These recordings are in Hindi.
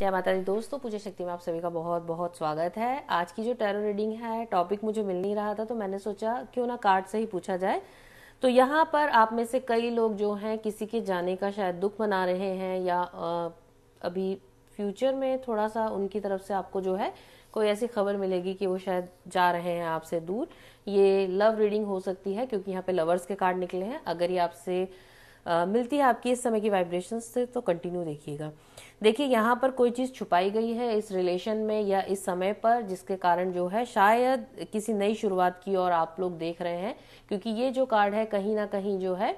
जय माता दी दोस्तों पूजा शक्ति में आप सभी का बहुत बहुत स्वागत है आज की जो टैरो रीडिंग है टॉपिक मुझे मिल नहीं रहा था तो मैंने सोचा क्यों ना कार्ड से ही पूछा जाए तो यहाँ पर आप में से कई लोग जो हैं किसी के जाने का शायद दुख मना रहे हैं या अभी फ्यूचर में थोड़ा सा उनकी तरफ से आपको जो है कोई ऐसी खबर मिलेगी कि वो शायद जा रहे हैं आपसे दूर ये लव रीडिंग हो सकती है क्योंकि यहाँ पे लवर्स के कार्ड निकले हैं अगर ये आपसे आ, मिलती है आपकी इस समय की वाइब्रेशन से तो कंटिन्यू देखिएगा देखिए यहाँ पर कोई चीज़ छुपाई गई है इस रिलेशन में या इस समय पर जिसके कारण जो है शायद किसी नई शुरुआत की और आप लोग देख रहे हैं क्योंकि ये जो कार्ड है कहीं ना कहीं जो है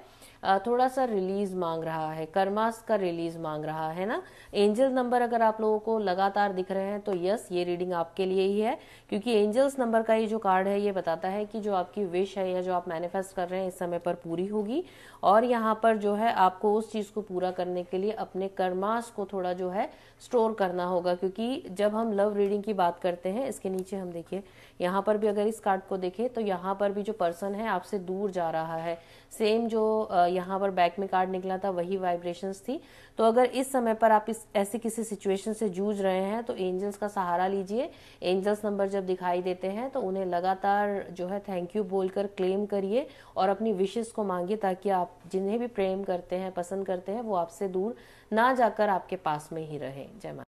थोड़ा सा रिलीज मांग रहा है कर्मास का रिलीज मांग रहा है ना एंजल नंबर अगर आप लोगों को लगातार दिख रहे हैं तो यस ये रीडिंग आपके लिए ही है क्योंकि एंजल्स नंबर का ये जो कार्ड है ये बताता है कि जो आपकी विश है या जो आप मैनिफेस्ट कर रहे हैं इस समय पर पूरी होगी और यहाँ पर जो है आपको उस चीज़ को पूरा करने के लिए अपने कर्मास को थोड़ा जो है स्टोर करना होगा क्योंकि जब हम लव रीडिंग की बात करते हैं इसके नीचे हम देखिए यहाँ पर भी अगर इस कार्ड को देखें तो यहाँ पर भी जो पर्सन है आपसे दूर जा रहा है सेम जो यहाँ पर बैक में कार्ड निकला था वही वाइब्रेशंस थी तो अगर इस समय पर आप इस ऐसी किसी सिचुएशन से जूझ रहे हैं तो एंजल्स का सहारा लीजिए एंजल्स नंबर जब दिखाई देते हैं तो उन्हें लगातार जो है थैंक यू बोलकर क्लेम करिए और अपनी विशेष को मांगिए ताकि आप जिन्हें भी प्रेम करते हैं पसंद करते हैं वो आपसे दूर ना जाकर आपके पास में ही रहे जय